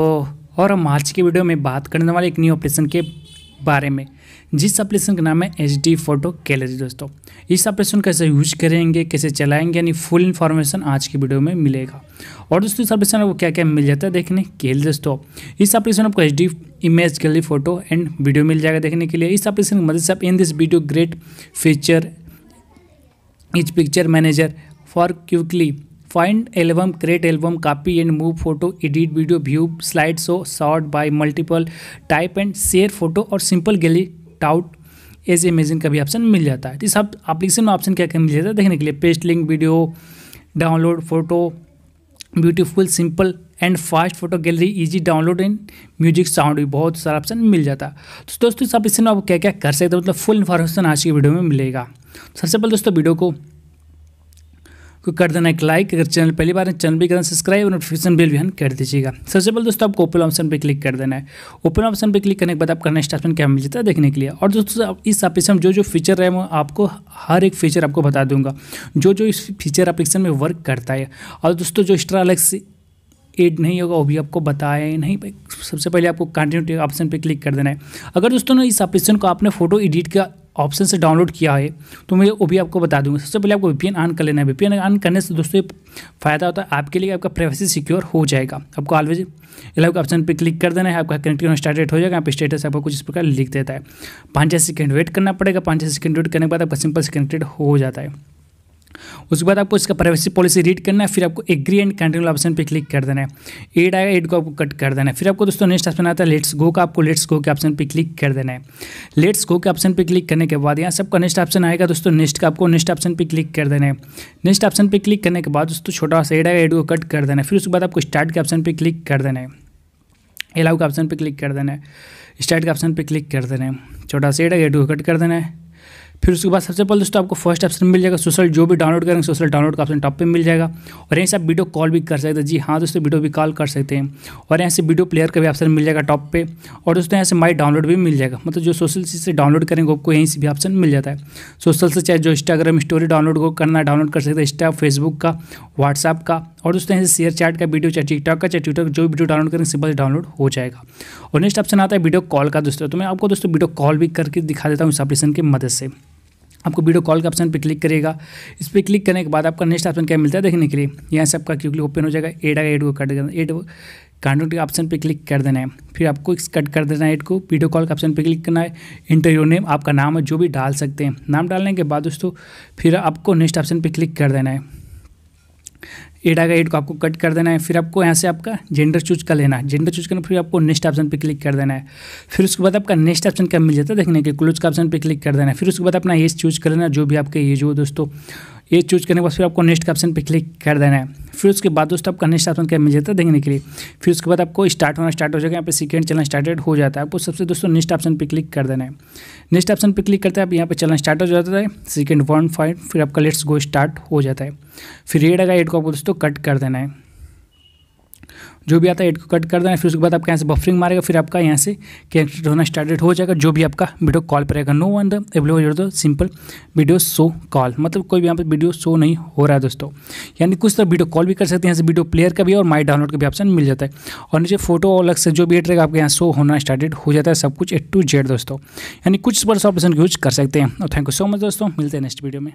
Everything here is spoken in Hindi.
तो और हम आज की वीडियो में बात करने वाले एक न्यू ऑपरेशन के बारे में जिस ऑपरेशन का नाम है एच डी फोटो गैलरी दोस्तों इस ऑपरेशन कैसे यूज करेंगे कैसे चलाएंगे यानी फुल इन्फॉर्मेशन आज की वीडियो में मिलेगा और दोस्तों इस ऑपरेशन आपको क्या क्या मिल जाता है देखने के लिए दोस्तों इस ऑपरेशन आपको H D image gallery photo and video मिल जाएगा देखने के लिए इस ऑपरेशन की मदद से आप in this video great feature each picture manager for quickly find album create album copy and move photo edit video view slide show sort by multiple type and share photo और सिंपल गैली टाउट एज इमेजिन का भी ऑप्शन मिल जाता है तो इस एप्लीकेशन में ऑप्शन क्या क्या मिल जाता है देखने के लिए paste link video download photo beautiful simple and fast photo gallery easy download and music sound भी बहुत सारा ऑप्शन मिल जाता है तो दोस्तों इस ऑप्शन में आप क्या क्या कर सकते हो मतलब फुल इन्फॉर्मेशन आज की वीडियो में मिलेगा सबसे पहले दोस्तों वीडियो को को कर देना एक लाइक अगर चैनल पहली बार है चैनल भी करना सब्सक्राइब और नोटिफिकेशन बिल भी हम कर दीजिएगा सबसे पहले दोस्तों आपको ओपन ऑप्शन पर क्लिक कर देना है ओपन ऑप्शन पर क्लिक करने के बाद आपका नेक्स्ट ऑप्शन क्या मिल जाता है देखने के लिए और दोस्तों इस एप्लीकेशन में जो जो फीचर है मैं आपको हर एक फीचर आपको बता दूंगा जो जो इस फीचर एप्लीकेशन में वर्क करता है और दोस्तों जो एक्स्ट्रा अलग से एड नहीं होगा वो भी आपको बताया नहीं सबसे पहले आपको कंटिन्यू ऑप्शन पे क्लिक कर देना है अगर दोस्तों ने इस ऑप्शन को आपने फोटो एडिट का ऑप्शन से डाउनलोड किया है तो मैं वो भी आपको बता दूंगा सबसे पहले आपको वी ऑन कर लेना है वी ऑन करने से दोस्तों फ़ायदा होता है आपके लिए आपका प्राइवेसी सिक्योर हो जाएगा आपको ऑलवेज एलाव के ऑप्शन पर क्लिक कर देना है आपका कनेक्टिव स्टार्टेड हो जाएगा आप स्टेटस आपको कुछ इस प्रकार लिख देता है पाँच छः सेकेंड वेट करना पड़ेगा पाँच छः सेकेंड वेट करने के बाद आपका सिंपल से कनेक्टेड हो जाता है उसके बाद आपको इसका प्राइवेसी पॉलिसी रीड करना है फिर आपको एग्री एंड कंटिन्यू ऑप्शन पर क्लिक कर देना है एड आएगा एड को आपको कट कर देना है फिर आपको दोस्तों नेक्स्ट ऑप्शन आता है लेट्स गो का आपको लेट्स गो के ऑप्शन पर क्लिक कर देना है लेट्स गो के ऑप्शन पर क्लिक करने के बाद यहाँ सबका नेक्स्ट ऑप्शन आएगा दोस्तों नेक्स्ट का आपको नेक्स्ट ऑप्शन पर क्लिक कर देना है नेक्स्ट ऑप्शन पर क्लिक करने के बाद दोस्तों छोटा सा एड आएगा एड को कट कर देना है फिर उसके बाद आपको स्टार्ट के ऑप्शन पर क्लिक कर देना है एलाउ के ऑप्शन पर क्लिक कर देना है स्टार्ट के ऑप्शन पर क्लिक कर देना है छोटा सा एड आएगा एड को कट कर देना है फिर उसके बाद सबसे पहले दोस्तों आपको फर्स्ट ऑप्शन मिल जाएगा सोशल जो भी डाउनलोड करेंगे सोशल डाउनलोड का ऑप्शन टॉप पे मिल जाएगा और यहीं से आप वीडियो कॉल भी कर सकते हैं जी हाँ दोस्तों वीडियो भी कॉल कर सकते हैं और यहाँ से वीडियो प्लेयर का भी ऑप्शन मिल जाएगा टॉप पे और दोस्तों यहाँ से माई डाउनलोड भी मिल जाएगा मतलब जो सोशल से डाउनलोड करेंगे आपको यहीं से भी ऑप्शन मिल जाता है सोशल से चाहे जो इंस्टाग्राम स्टोरी डाउनलोड को करना डाउनलोड कर सकते हैं इंस्टा फेसबुक का व्हाट्सअप का और दोस्तों यहाँ से शेयर चैट का वीडियो चाहे टिकटॉक का चाहे ट्विटर जो वीडियो डाउनलोड करेंगे सिंपल डाउनलोड हो जाएगा और नेक्स्ट ऑप्शन आता है वीडियो कॉल का दोस्तों तो मैं आपको दोस्तों वीडियो कॉल भी करके दिखा देता हूँ इस ऑपरेशन की मदद से आपको वीडियो कॉल के ऑप्शन पर क्लिक करेगा इस पर क्लिक करने के बाद आपका नेक्स्ट ऑप्शन क्या मिलता है देखने के लिए यहाँ से आपका क्योंकि ओपन हो जाएगा एड आगे एड को कट देना एड कॉन्टेक्ट के ऑप्शन पर क्लिक कर देना है फिर आपको कट कर देना है एड को वीडियो कॉल के ऑप्शन पर क्लिक करना है इंटरव्यू नेम आपका नाम है जो भी डाल सकते हैं नाम डालने के बाद दोस्तों फिर आपको नेक्स्ट ऑप्शन पर क्लिक कर देना है एट आएगा एट को आपको कट कर देना है फिर आपको यहाँ से आपका जेंडर चूज कर लेना है जेंडर चूज करना फिर आपको नेक्स्ट ऑप्शन पे क्लिक कर देना है फिर उसके बाद आपका नेक्स्ट ऑप्शन क्या मिल जाता है देखने के क्लोज का ऑप्शन पे क्लिक कर देना है फिर उसके बाद अपना एज चूज कर लेना जो भी आपके एज हो दोस्तों ये चूज करने के बाद फिर आपको नेक्स्ट ऑप्शन पर क्लिक कर देना है फिर उसके बाद दोस्तों आपका नेक्स्ट ऑप्शन क्या मिल जाता है देखने के लिए फिर उसके बाद आपको स्टार्ट होना स्टार्ट हो जाएगा यहाँ पे सेकेंड चलना स्टार्टेड हो जाता है आपको सबसे दोस्तों नेक्स्ट ऑप्शन पर क्लिक कर देना है नेक्स्ट ऑप्शन पर क्लिक करते हैं आप यहाँ पर चलना स्टार्ट हो जाता है सेकेंड वन फाइव फिर आपका लेट्स गो स्टार्ट हो जाता है फिर रेड आएगा एड को आपको दोस्तों कट कर देना है जो भी आता है एड को कट कर देना फिर उसके बाद आपका यहाँ से बफरिंग मारेगा फिर आपका यहाँ से कनेक्टेड होना स्टार्टेड हो जाएगा जो भी आपका वीडियो कॉल पर रहेगा no one the allow your simple video show call मतलब कोई भी यहाँ पर वीडियो शो नहीं हो रहा है दोस्तों यानी कुछ तरह वीडियो कॉल भी कर सकते हैं यहाँ से वीडियो प्लेयर का भी और माई डाउनलोड का भी ऑप्शन मिल जाता है और नीचे फोटो और अलग से जो भी एड रहेगा आपके यहाँ शो होना स्टार्टेड हो जाता है सब कुछ ए टू जेड दोस्तों यानी कुछ बड़े ऑप्शन यूज कर सकते हैं और थैंक यू सो मच दोस्तों मिलते हैं नेक्स्ट वीडियो में